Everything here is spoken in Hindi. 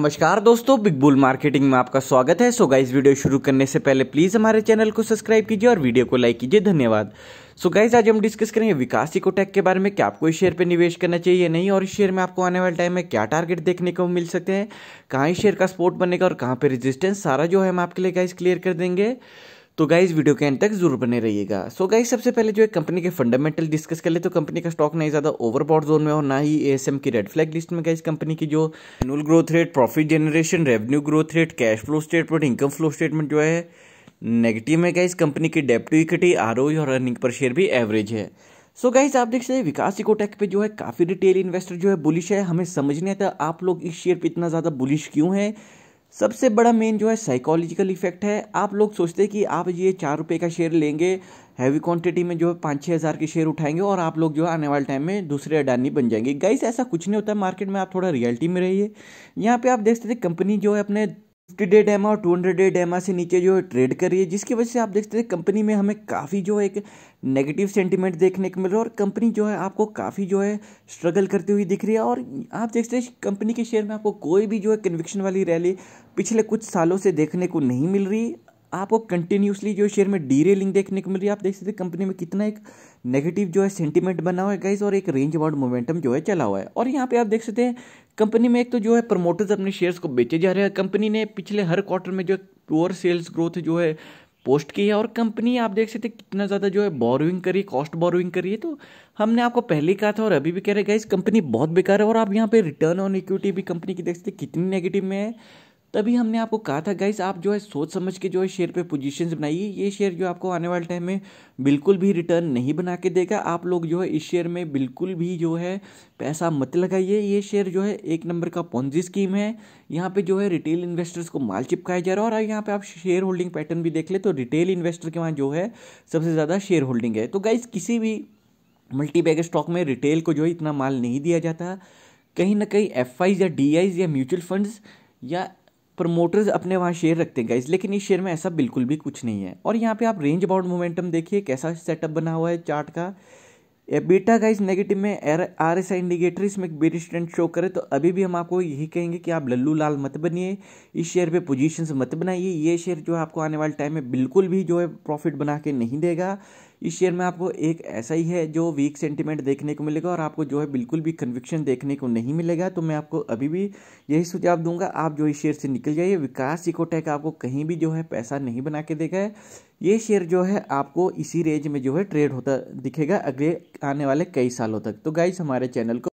नमस्कार दोस्तों बिग बुल मार्केटिंग में आपका स्वागत है सो गाइज वीडियो शुरू करने से पहले प्लीज़ हमारे चैनल को सब्सक्राइब कीजिए और वीडियो को लाइक कीजिए धन्यवाद सो so गाइज आज हम डिस्कस करेंगे विकास इकोटेक के बारे में क्या आपको इस शेयर पे निवेश करना चाहिए नहीं और इस शेयर में आपको आने वाले टाइम में क्या टारगेट देखने को मिल सकते हैं कहाँ इस शेयर का स्पोर्ट बनेगा और कहाँ पे रेजिस्टेंस सारा जो है हम आपके लिए गाइज क्लियर कर देंगे तो गाइज वीडियो के एंड तक जरूर बने रहिएगा सो गाइज सबसे पहले जो है कंपनी के फंडामेंटल डिस्कस कर ले तो कंपनी का स्टॉक ना ही ज़्यादा ओवरबॉड जोन में और ना ही एएसएम की रेड फ्लैग लिस्ट में गाइज कंपनी की जो annual growth rate profit generation revenue growth rate cash flow statement income flow statement जो है नेगेटिव में गाइज कंपनी की डेप्ट टू इक्विटी आर और अर्निंग पर शेयर भी एवरेज है सो so गाइज आप देख सकते हैं विकास इकोटेक पे जो है काफ़ी रिटेल इन्वेस्टर जो है बुलिश है हमें समझ नहीं आता आप लोग इस शेयर पे इतना ज़्यादा बुलिश क्यों है सबसे बड़ा मेन जो है साइकोलॉजिकल इफेक्ट है आप लोग सोचते हैं कि आप ये चार रुपये का शेयर लेंगे हैवी क्वांटिटी में जो है पाँच छः हज़ार के शेयर उठाएंगे और आप लोग जो है आने वाले टाइम में दूसरे अडानी बन जाएंगे गाइस ऐसा कुछ नहीं होता है मार्केट में आप थोड़ा रियलिटी में रहिए यहाँ पे आप देख सकते कंपनी जो है अपने फिफ्टी डे डेमा और टू हंड्रेड डे डेमा से नीचे जो है ट्रेड कर रही है जिसकी वजह से आप देखते हैं कंपनी में हमें काफ़ी जो है एक नेगेटिव सेंटीमेंट देखने को मिल रहा है और कंपनी जो है आपको काफ़ी जो है स्ट्रगल करती हुई दिख रही है और आप देखते हैं कंपनी के शेयर में आपको कोई भी जो है कन्विक्शन वाली रैली पिछले कुछ सालों से देखने को नहीं मिल रही आपको कंटिन्यूसली जो शेयर में डी रेलिंग देखने को मिल रही है आप देख सकते हैं कंपनी में कितना एक नेगेटिव जो है सेंटीमेंट बना हुआ है गाइज और एक रेंज अबाउट मोमेंटम जो है चला हुआ है और यहाँ पे आप देख सकते हैं कंपनी में एक तो जो है प्रमोटर्स अपने शेयर्स को बेचे जा रहे हैं कंपनी ने पिछले हर क्वार्टर में जो पुअर सेल्स ग्रोथ जो है पोस्ट की है और कंपनी आप देख सकते कितना ज़्यादा जो है बोरोइंग करी कॉस्ट बोरोइंग करी है तो हमने आपको पहले कहा था और अभी भी कह रहे गाइज कंपनी बहुत बेकार है और आप यहाँ पे रिटर्न ऑन इक्विटी भी कंपनी की देख सकते कितनी नेगेटिव में है तभी हमने आपको कहा था गाइस आप जो है सोच समझ के जो है शेयर पे पोजीशंस बनाइए ये शेयर जो आपको आने वाले टाइम में बिल्कुल भी रिटर्न नहीं बना के देगा आप लोग जो है इस शेयर में बिल्कुल भी जो है पैसा मत लगाइए ये शेयर जो है एक नंबर का पॉन्जी स्कीम है यहाँ पे जो है रिटेल इन्वेस्टर्स को माल चिपकाया जा रहा है और यहाँ पे आप शेयर होल्डिंग पैटर्न भी देख ले तो रिटेल इन्वेस्टर के वहाँ जो है सबसे ज़्यादा शेयर होल्डिंग है तो गाइज किसी भी मल्टी स्टॉक में रिटेल को जो है इतना माल नहीं दिया जाता कहीं ना कहीं एफ या डी या म्यूचुअल फंड्स या प्रमोटर्स अपने वहाँ शेयर रखते हैं गाइज लेकिन इस शेयर में ऐसा बिल्कुल भी कुछ नहीं है और यहाँ पे आप रेंज बाउंड मोमेंटम देखिए कैसा सेटअप बना हुआ है चार्ट का बीटा गाइज नेगेटिव में आर एस आई इंडिकेटर इसमें बेरिश ट्रेंड शो करे तो अभी भी हम आपको यही कहेंगे कि आप लल्लू लाल मत बनिए इस शेयर पे पोजीशंस मत बनाइए ये शेयर जो आपको आने वाले टाइम में बिल्कुल भी जो है प्रॉफिट बना के नहीं देगा इस शेयर में आपको एक ऐसा ही है जो वीक सेंटीमेंट देखने को मिलेगा और आपको जो है बिल्कुल भी कन्विक्शन देखने को नहीं मिलेगा तो मैं आपको अभी भी यही सुझाव दूंगा आप जो इस शेयर से निकल जाइए विकास इकोटेक आपको कहीं भी जो है पैसा नहीं बना के देगा ये शेयर जो है आपको इसी रेंज में जो है ट्रेड होता दिखेगा अगले आने वाले कई सालों तक तो गाइज हमारे चैनल को